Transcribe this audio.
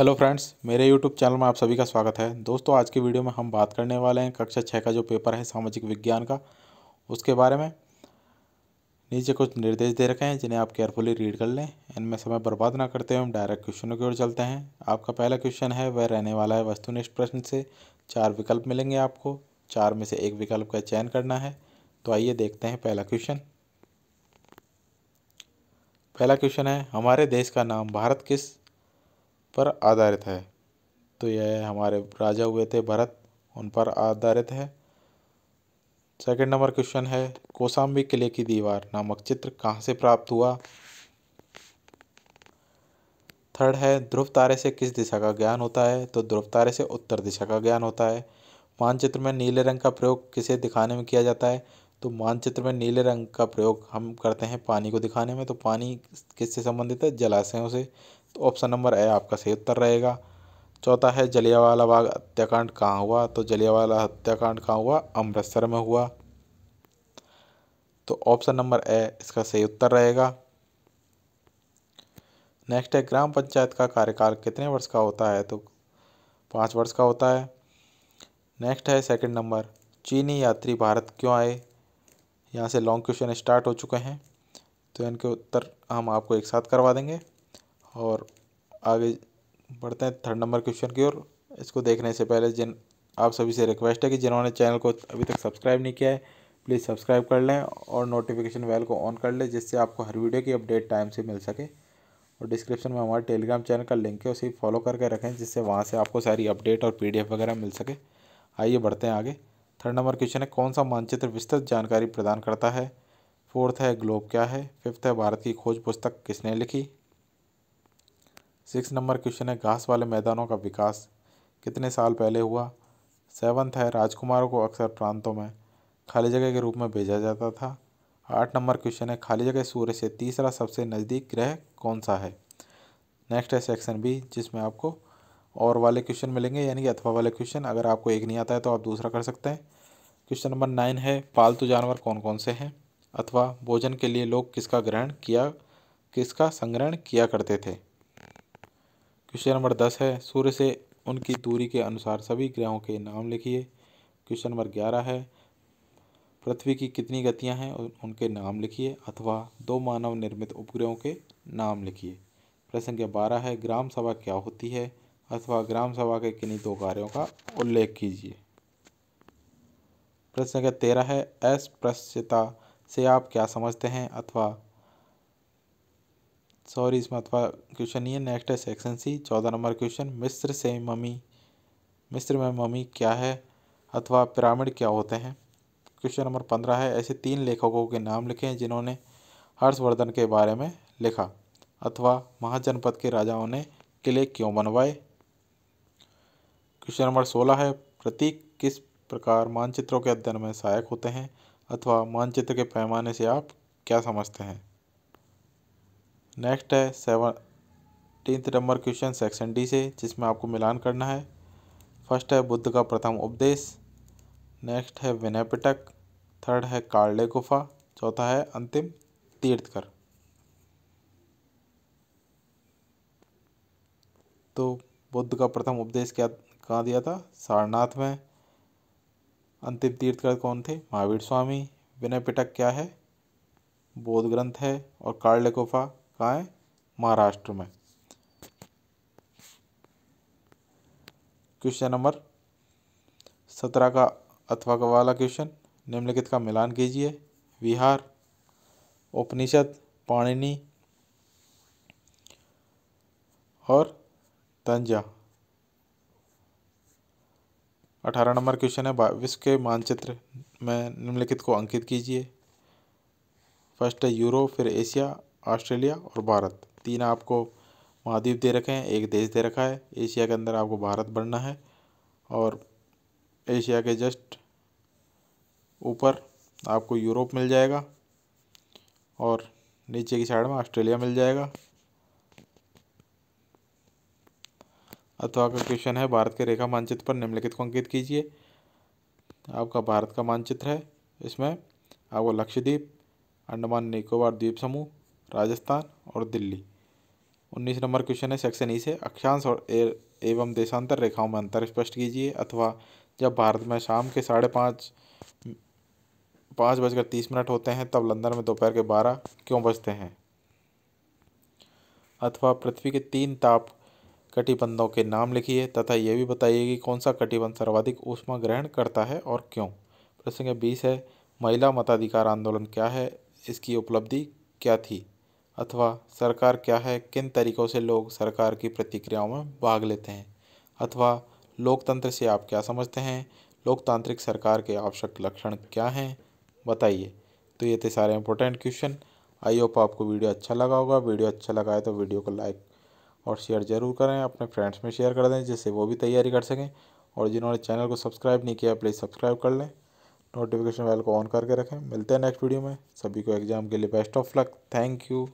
hello friends मेरे YouTube channel में आप सभी का स्वागत है दोस्तों आज की वीडियो में हम बात करने वाले हैं कक्षा छः का जो पेपर है सामाजिक विज्ञान का उसके बारे में नीचे कुछ निर्देश दे रखे हैं जिन्हें आप केयरफुली रीड कर लें इनमें समय बर्बाद ना करते हुए हम डायरेक्ट क्वेश्चनों की ओर चलते हैं आपका पहला क्वेश्चन है वह रहने वाला है वस्तुनिष्ठ प्रश्न से चार विकल्प मिलेंगे आपको चार में से एक विकल्प का चयन करना है तो आइए देखते हैं पहला क्वेश्चन पहला क्वेश्चन है हमारे देश का नाम भारत किस पर आधारित है तो यह हमारे राजा हुए थे भरत उन पर आधारित है सेकंड नंबर क्वेश्चन है कोसाम्बी किले की दीवार नामक चित्र कहाँ से प्राप्त हुआ थर्ड है ध्रुव तारे से किस दिशा का ज्ञान होता है तो ध्रुव तारे से उत्तर दिशा का ज्ञान होता है मानचित्र में नीले रंग का प्रयोग किसे दिखाने में किया जाता है तो मानचित्र में नीले रंग का प्रयोग हम करते हैं पानी को दिखाने में तो पानी किससे संबंधित है जलाशयों से तो ऑप्शन नंबर ए आपका सही उत्तर रहेगा चौथा है जलियावाला बाग हत्याकांड कहाँ हुआ तो जलियावाला हत्याकांड कहाँ हुआ अमृतसर में हुआ तो ऑप्शन नंबर ए इसका सही उत्तर रहेगा नेक्स्ट है ग्राम पंचायत का कार्यकाल कितने वर्ष का होता है तो पाँच वर्ष का होता है नेक्स्ट है सेकंड नंबर चीनी यात्री भारत क्यों आए यहाँ से लॉन्ग क्वेश्चन स्टार्ट हो चुके हैं तो इनके उत्तर हम आपको एक साथ करवा देंगे और आगे बढ़ते हैं थर्ड नंबर क्वेश्चन की ओर इसको देखने से पहले जिन आप सभी से रिक्वेस्ट है कि जिन्होंने चैनल को अभी तक सब्सक्राइब नहीं किया है प्लीज़ सब्सक्राइब कर लें और नोटिफिकेशन बेल को ऑन कर लें जिससे आपको हर वीडियो की अपडेट टाइम से मिल सके और डिस्क्रिप्शन में हमारे टेलीग्राम चैनल का लिंक है उसे फॉलो करके रखें जिससे वहाँ से आपको सारी अपडेट और पीडीएफ वगैरह मिल सके आइए बढ़ते हैं आगे थर्ड नंबर क्वेश्चन है कौन सा मानचित्र विस्तृत जानकारी प्रदान करता है फोर्थ है ग्लोब क्या है फिफ्थ है भारत की खोज पुस्तक किसने लिखी सिक्स नंबर क्वेश्चन है घास वाले मैदानों का विकास कितने साल पहले हुआ सेवन्थ है राजकुमारों को अक्सर प्रांतों में खाली जगह के रूप में भेजा जाता था आठ नंबर क्वेश्चन है खाली जगह सूर्य से तीसरा सबसे नज़दीक ग्रह कौन सा है नेक्स्ट है सेक्शन बी जिसमें आपको और वाले क्वेश्चन मिलेंगे यानी कि अथवा वाले क्वेश्चन अगर आपको एक नहीं आता है तो आप दूसरा कर सकते हैं क्वेश्चन नंबर नाइन है पालतू जानवर कौन कौन से हैं अथवा भोजन के लिए लोग किसका ग्रहण किया किसका संग्रहण किया करते थे क्वेश्चन नंबर दस है सूर्य से उनकी दूरी के अनुसार सभी ग्रहों के नाम लिखिए क्वेश्चन नंबर ग्यारह है पृथ्वी की कितनी गतियां हैं उनके नाम लिखिए अथवा दो मानव निर्मित उपग्रहों के नाम लिखिए प्रश्न संख्या बारह है ग्राम सभा क्या होती है अथवा ग्राम सभा के किन्हीं दो कार्यों का उल्लेख कीजिए प्रश्न संख्या तेरह है अस्पृश्यता से आप क्या समझते हैं अथवा सॉरी इसमें अथवा क्वेश्चन नहीं है नेक्स्ट है सेक्शन सी चौदह नंबर क्वेश्चन मिस्र से ममी मिस्र में ममी क्या है अथवा पिरामिड क्या होते हैं क्वेश्चन नंबर पंद्रह है ऐसे तीन लेखकों के नाम लिखे हैं जिन्होंने हर्षवर्धन के बारे में लिखा अथवा महाजनपद के राजाओं ने किले क्यों बनवाए क्वेश्चन नंबर सोलह है प्रतीक किस प्रकार मानचित्रों के अध्ययन में सहायक होते हैं अथवा मानचित्र के पैमाने से आप क्या समझते हैं नेक्स्ट है seventeen number question section D से जिसमें आपको मिलान करना है फर्स्ट है बुद्ध का प्रथम उपदेश नेक्स्ट है विनय पिटक थर्ड है कार्ले गुफा चौथा है अंतिम तीर्थकर तो बुद्ध का प्रथम उपदेश क्या कहाँ दिया था सारनाथ में अंतिम तीर्थकर कौन थे महावीर स्वामी विनय पिटक क्या है बोध ग्रंथ है और कार्ले गुफा कहाँ है महाराष्ट्र में क्वेश्चन नंबर सत्रह का अथवा का वाला क्वेश्चन निम्नलिखित का मिलान कीजिए विहार उपनिषद पाणिनि और तंजा अठारह नंबर क्वेश्चन है विश्व के मानचित्र में निम्नलिखित को अंकित कीजिए फर्स्ट है यूरो फिर एशिया ऑस्ट्रेलिया और भारत तीन आपको महाद्वीप दे रखे हैं एक देश दे रखा है एशिया के अंदर आपको भारत बढ़ना है और एशिया के जस्ट ऊपर आपको यूरोप मिल जाएगा और नीचे की साइड में ऑस्ट्रेलिया मिल जाएगा अथवा का क्वेश्चन है भारत के रेखा मानचित्र पर निम्नलिखित को अंकित कीजिए आपका भारत का मानचित्र है इसमें आपको लक्षद्वीप अंडमान निकोबार द्वीप समूह राजस्थान और दिल्ली उन्नीस नंबर क्वेश्चन है सेक्शन ई से अक्षांश और एवं देशांतर रेखाओं में अंतर स्पष्ट कीजिए अथवा जब भारत में शाम के साढ़े पाँच पाँच बजकर तीस मिनट होते हैं तब लंदन में दोपहर के बारह क्यों बजते हैं अथवा पृथ्वी के तीन ताप कटिबंधों के नाम लिखिए तथा यह भी बताइए कि कौन सा कटिबंध सर्वाधिक ऊष्मा ग्रहण करता है और क्यों प्रश्न संख्या बीस है महिला मताधिकार आंदोलन क्या है इसकी उपलब्धि क्या थी अथवा सरकार क्या है किन तरीक़ों से लोग सरकार की प्रतिक्रियाओं में भाग लेते हैं अथवा लोकतंत्र से आप क्या समझते हैं लोकतांत्रिक सरकार के आवश्यक लक्षण क्या हैं बताइए तो ये थे सारे इंपॉर्टेंट क्वेश्चन आई होप आपको वीडियो अच्छा लगा होगा वीडियो अच्छा लगा है तो वीडियो को लाइक और शेयर ज़रूर करें अपने फ्रेंड्स में शेयर कर दें जिससे वो भी तैयारी कर सकें और जिन्होंने चैनल को सब्सक्राइब नहीं किया प्लीज़ सब्सक्राइब कर लें नोटिफिकेशन बेल को ऑन करके रखें मिलते हैं नेक्स्ट वीडियो में सभी को एग्ज़ाम के लिए best of luck thank you